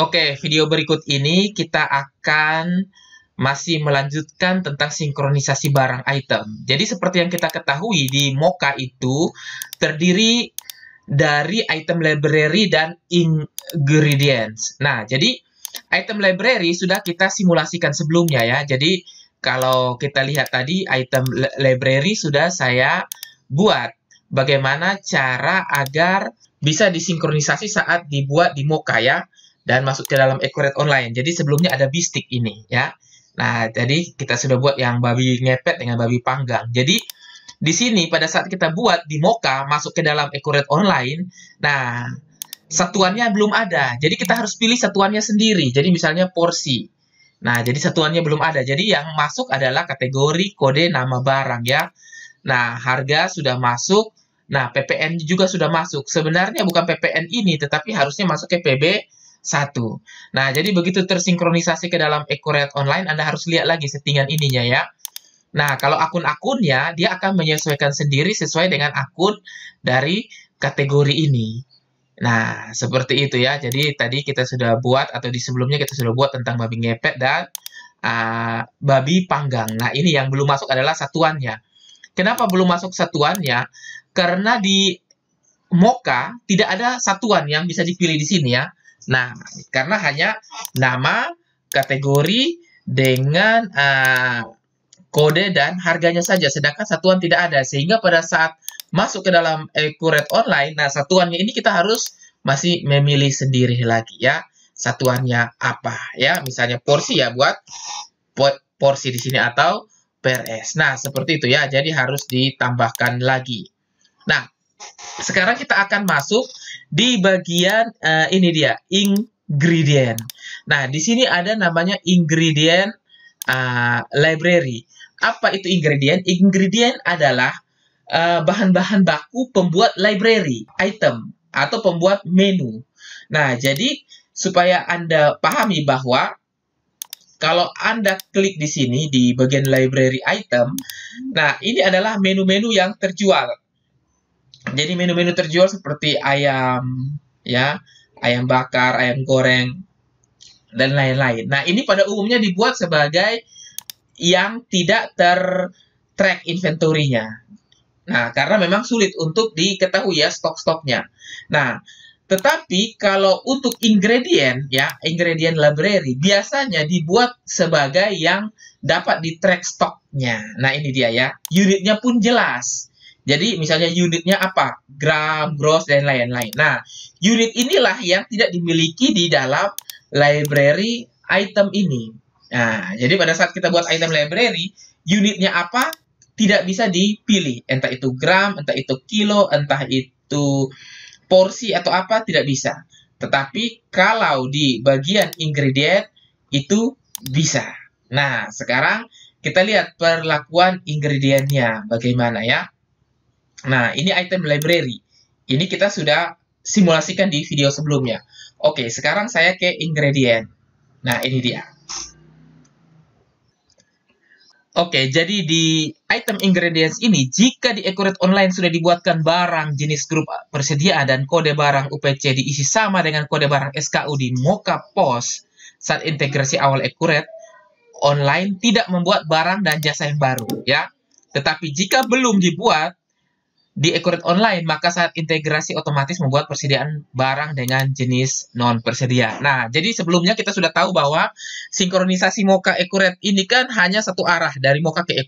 Oke, video berikut ini kita akan masih melanjutkan tentang sinkronisasi barang item. Jadi seperti yang kita ketahui di Moka itu terdiri dari item library dan ingredients. Nah, jadi item library sudah kita simulasikan sebelumnya ya. Jadi kalau kita lihat tadi item library sudah saya buat. Bagaimana cara agar bisa disinkronisasi saat dibuat di Moka ya dan masuk ke dalam Ecoret online. Jadi sebelumnya ada bistik ini ya. Nah, jadi kita sudah buat yang babi ngepet dengan babi panggang. Jadi di sini pada saat kita buat di Moka masuk ke dalam Ecoret online, nah satuannya belum ada. Jadi kita harus pilih satuannya sendiri. Jadi misalnya porsi. Nah, jadi satuannya belum ada. Jadi yang masuk adalah kategori kode nama barang ya. Nah, harga sudah masuk. Nah, PPN juga sudah masuk. Sebenarnya bukan PPN ini, tetapi harusnya masuk ke PB satu. Nah, jadi begitu tersinkronisasi ke dalam Ecoread Online, Anda harus lihat lagi settingan ininya ya. Nah, kalau akun-akunnya, dia akan menyesuaikan sendiri sesuai dengan akun dari kategori ini. Nah, seperti itu ya. Jadi tadi kita sudah buat atau di sebelumnya kita sudah buat tentang babi ngepet dan uh, babi panggang. Nah, ini yang belum masuk adalah satuannya. Kenapa belum masuk satuannya? Karena di Moka tidak ada satuan yang bisa dipilih di sini ya. Nah, karena hanya nama, kategori dengan uh, kode dan harganya saja, sedangkan satuan tidak ada. Sehingga pada saat masuk ke dalam e-kuret online, nah satuannya ini kita harus masih memilih sendiri lagi ya satuannya apa ya misalnya porsi ya buat porsi di sini atau PRS. Nah, seperti itu ya. Jadi harus ditambahkan lagi. Nah, sekarang kita akan masuk di bagian uh, ini dia ingredient. Nah, di sini ada namanya ingredient uh, library. Apa itu ingredient? Ingredient adalah eh, bahan-bahan uh, baku pembuat library item atau pembuat menu. Nah, jadi supaya Anda pahami bahwa kalau Anda klik di sini di bagian library item, nah ini adalah menu-menu yang terjual. Jadi menu-menu terjual seperti ayam, ya, ayam bakar, ayam goreng, dan lain-lain. Nah, ini pada umumnya dibuat sebagai yang tidak ter track inventory-nya. Nah, karena memang sulit untuk diketahui ya stok-stoknya. Nah, tetapi kalau untuk ingredient ya, ingredient library biasanya dibuat sebagai yang dapat di track stoknya. Nah, ini dia ya. Unitnya pun jelas. Jadi misalnya unitnya apa? Gram, gross, dan lain-lain. Nah, unit inilah yang tidak dimiliki di dalam library item ini. Nah, jadi pada saat kita buat item library, unitnya apa tidak bisa dipilih. Entah itu gram, entah itu kilo, entah itu porsi atau apa, tidak bisa. Tetapi kalau di bagian ingredient, itu bisa. Nah, sekarang kita lihat perlakuan ingredientnya bagaimana ya. Nah, ini item library. Ini kita sudah simulasikan di video sebelumnya. Oke, sekarang saya ke ingredient. Nah, ini dia. Oke, jadi di item ingredients ini, jika di Accurate Online sudah dibuatkan barang jenis grup persediaan dan kode barang UPC diisi sama dengan kode barang SKU di Mocha Post saat integrasi awal Accurate, online tidak membuat barang dan jasa yang baru, ya. Tetapi jika belum dibuat, di e online, maka saat integrasi otomatis membuat persediaan barang dengan jenis non persedia. Nah, jadi sebelumnya kita sudah tahu bahwa sinkronisasi Moka e ini kan hanya satu arah dari Moka ke e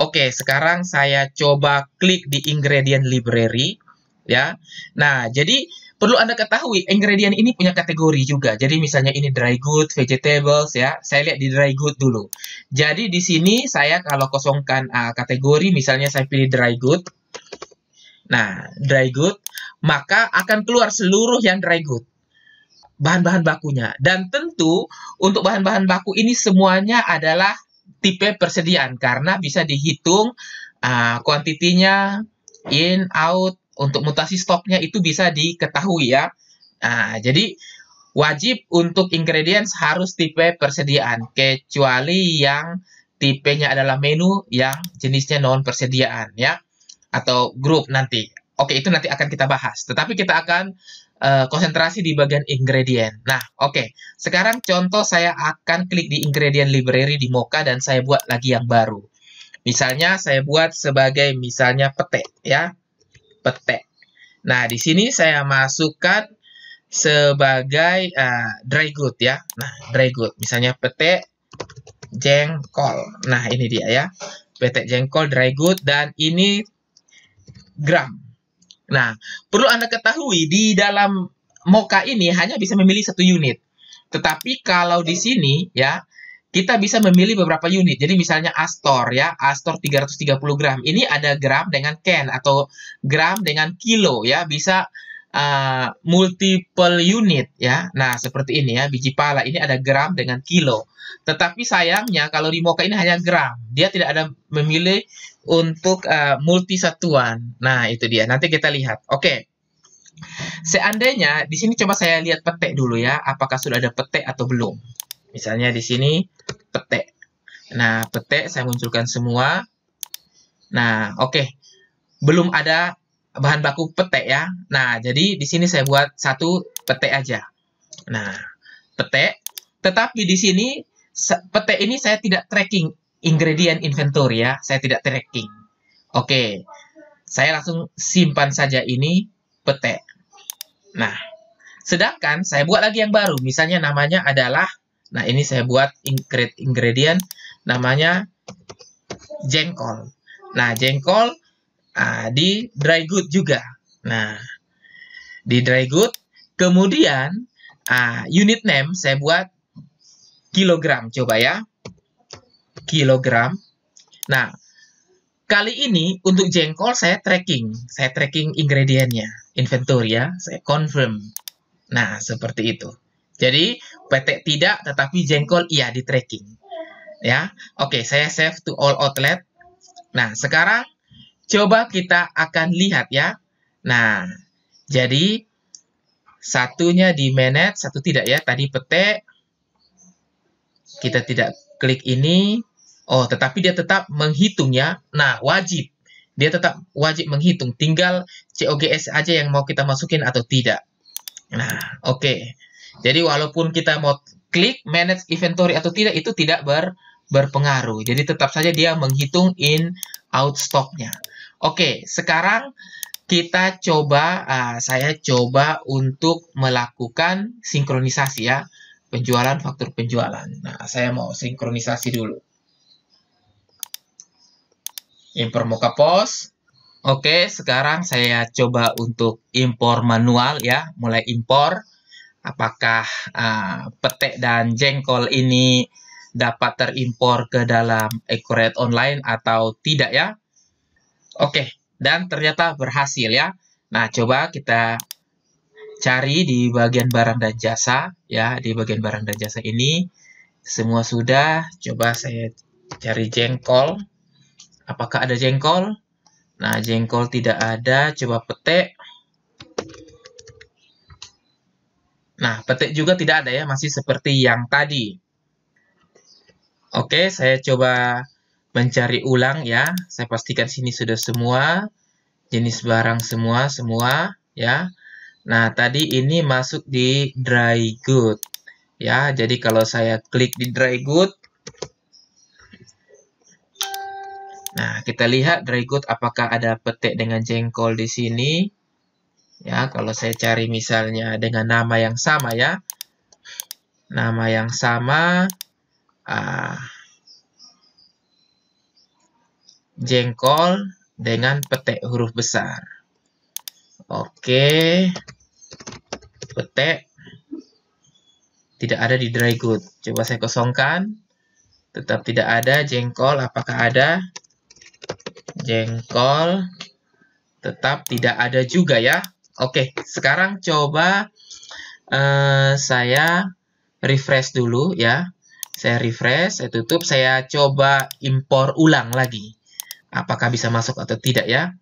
Oke, sekarang saya coba klik di ingredient library ya. Nah, jadi perlu Anda ketahui ingredient ini punya kategori juga. Jadi misalnya ini dry goods, vegetables ya. Saya lihat di dry goods dulu. Jadi di sini saya kalau kosongkan uh, kategori misalnya saya pilih dry goods Nah, dry good, maka akan keluar seluruh yang dry good. Bahan-bahan bakunya. Dan tentu untuk bahan-bahan baku ini semuanya adalah tipe persediaan karena bisa dihitung uh, kuantitinya in out untuk mutasi stoknya itu bisa diketahui ya. Nah, jadi wajib untuk ingredients harus tipe persediaan kecuali yang tipenya adalah menu yang jenisnya non persediaan ya atau grup nanti. Oke, itu nanti akan kita bahas. Tetapi kita akan uh, konsentrasi di bagian ingredient. Nah, oke. Sekarang contoh saya akan klik di ingredient library di Mocha dan saya buat lagi yang baru. Misalnya saya buat sebagai misalnya pete ya. Pete. Nah, di sini saya masukkan sebagai uh, dry good ya. Nah, dry good misalnya pete jengkol. Nah, ini dia ya. Pete jengkol dry good dan ini gram. Nah, perlu Anda ketahui di dalam Moka ini hanya bisa memilih satu unit. Tetapi kalau di sini ya, kita bisa memilih beberapa unit. Jadi misalnya Astor ya, Astor 330 gram. Ini ada gram dengan ken atau gram dengan kilo ya, bisa uh, multiple unit ya. Nah, seperti ini ya, biji pala ini ada gram dengan kilo. Tetapi sayangnya kalau di Moka ini hanya gram. Dia tidak ada memilih untuk uh, eh, multi satuan. Nah, itu dia. Nanti kita lihat. Oke. Okay. Seandainya di sini coba saya lihat petek dulu ya, apakah sudah ada petek atau belum. Misalnya di sini petek. Nah, petek saya munculkan semua. Nah, oke. Okay. Belum ada bahan baku petek ya. Nah, jadi di sini saya buat satu petek aja. Nah, petek. Tetapi di sini petek ini saya tidak tracking ingredient inventory ya, saya tidak tracking. Oke, saya langsung simpan saja ini pete. Nah, sedangkan saya buat lagi yang baru, misalnya namanya adalah, nah ini saya buat ingredient namanya jengkol. Nah, jengkol uh, di dry good juga. Nah, di dry good, kemudian uh, unit name saya buat kilogram, coba ya kg. Nah, kali ini untuk jengkol saya tracking. Saya tracking ingredientnya, inventory ya, saya confirm. Nah, seperti itu. Jadi, petek tidak, tetapi jengkol iya di tracking. Ya, oke, saya save to all outlet. Nah, sekarang coba kita akan lihat ya. Nah, jadi satunya di manage, satu tidak ya. Tadi petek, kita tidak klik ini, Oh, tetapi dia tetap menghitungnya. Nah, wajib. Dia tetap wajib menghitung. Tinggal COGS aja yang mau kita masukin atau tidak. Nah, oke. Okay. Jadi walaupun kita mau klik manage inventory atau tidak itu tidak ber berpengaruh. Jadi tetap saja dia menghitung in out stocknya. Oke, okay, sekarang kita coba, uh, saya coba untuk melakukan sinkronisasi ya, penjualan faktur penjualan. Nah, saya mau sinkronisasi dulu impor muka pos. Oke, sekarang saya coba untuk impor manual ya, mulai impor. Apakah uh, petek dan jengkol ini dapat terimpor ke dalam ekoret Online atau tidak ya? Oke, dan ternyata berhasil ya. Nah, coba kita cari di bagian barang dan jasa ya, di bagian barang dan jasa ini semua sudah. Coba saya cari jengkol. Apakah ada jengkol? Nah, jengkol tidak ada. Coba petik. Nah, petik juga tidak ada ya. Masih seperti yang tadi. Oke, saya coba mencari ulang ya. Saya pastikan sini sudah semua. Jenis barang semua, semua ya. Nah, tadi ini masuk di dry good. Ya, jadi kalau saya klik di dry good, Nah, kita lihat berikut apakah ada petik dengan jengkol di sini. Ya, kalau saya cari misalnya dengan nama yang sama ya. Nama yang sama. Ah, jengkol dengan petik huruf besar. Oke. Petik. Tidak ada di dry good. Coba saya kosongkan. Tetap tidak ada jengkol. Apakah ada? jengkol tetap tidak ada juga ya. Oke, sekarang coba uh, saya refresh dulu ya. Saya refresh, saya tutup, saya coba impor ulang lagi. Apakah bisa masuk atau tidak ya.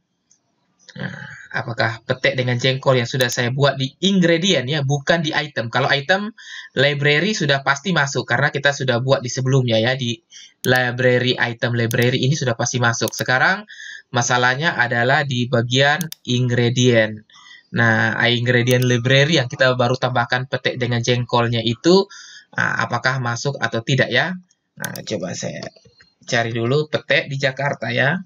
Nah apakah petek dengan jengkol yang sudah saya buat di ingredient ya, bukan di item. Kalau item library sudah pasti masuk karena kita sudah buat di sebelumnya ya di library item library ini sudah pasti masuk. Sekarang masalahnya adalah di bagian ingredient. Nah, ingredient library yang kita baru tambahkan petek dengan jengkolnya itu ah, apakah masuk atau tidak ya? Nah, coba saya cari dulu petek di Jakarta ya.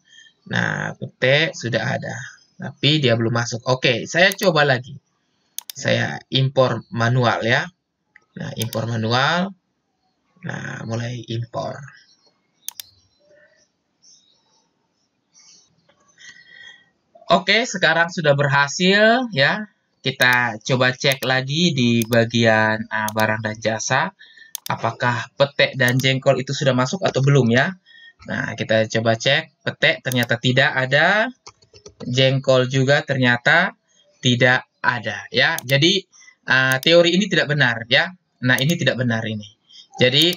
Nah, petek sudah ada. Tapi dia belum masuk. Oke, saya coba lagi. Saya impor manual ya. Nah, impor manual. Nah, mulai impor. Oke, sekarang sudah berhasil ya. Kita coba cek lagi di bagian uh, barang dan jasa. Apakah petek dan jengkol itu sudah masuk atau belum ya. Nah, kita coba cek petek ternyata tidak ada jengkol juga ternyata tidak ada ya. Jadi uh, teori ini tidak benar ya. Nah, ini tidak benar ini. Jadi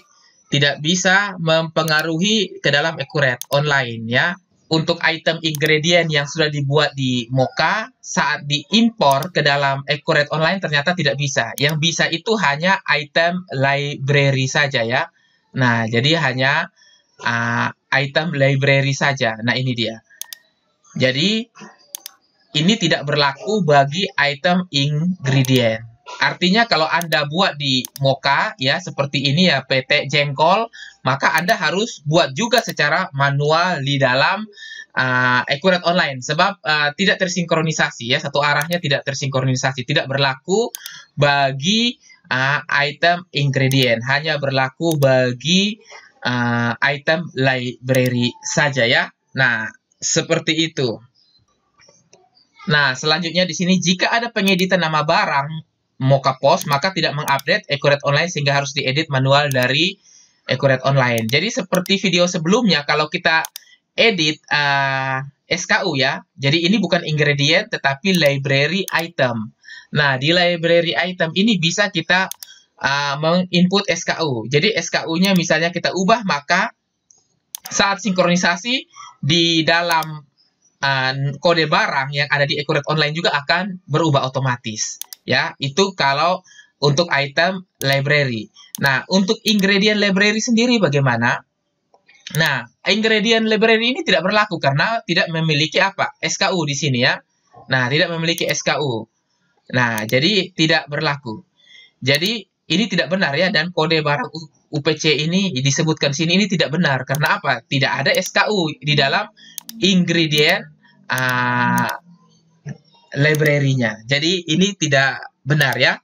tidak bisa mempengaruhi ke dalam ekuret online ya. Untuk item ingredient yang sudah dibuat di Moka saat diimpor ke dalam ekuret online ternyata tidak bisa. Yang bisa itu hanya item library saja ya. Nah, jadi hanya uh, item library saja. Nah, ini dia. Jadi ini tidak berlaku bagi item ingredient. Artinya kalau Anda buat di Moka ya seperti ini ya PT jengkol, maka Anda harus buat juga secara manual di dalam uh, eh, Accurate Online sebab uh, tidak tersinkronisasi ya satu arahnya tidak tersinkronisasi, tidak berlaku bagi uh, item ingredient, hanya berlaku bagi uh, item library saja ya. Nah, seperti itu. Nah, selanjutnya di sini jika ada pengeditan nama barang Mocha Post, maka tidak mengupdate accurate Online sehingga harus diedit manual dari accurate Online. Jadi seperti video sebelumnya, kalau kita edit uh, eh, SKU ya, jadi ini bukan ingredient tetapi library item. Nah, di library item ini bisa kita uh, menginput SKU. Jadi SKU-nya misalnya kita ubah, maka saat sinkronisasi di dalam uh, kode barang yang ada di Accurate Online juga akan berubah otomatis. Ya, itu kalau untuk item library. Nah, untuk ingredient library sendiri bagaimana? Nah, ingredient library ini tidak berlaku karena tidak memiliki apa? SKU di sini ya. Nah, tidak memiliki SKU. Nah, jadi tidak berlaku. Jadi ini tidak benar ya dan kode barang UPC ini disebutkan sini ini tidak benar karena apa? Tidak ada SKU di dalam ingredient uh, library-nya. Jadi ini tidak benar ya.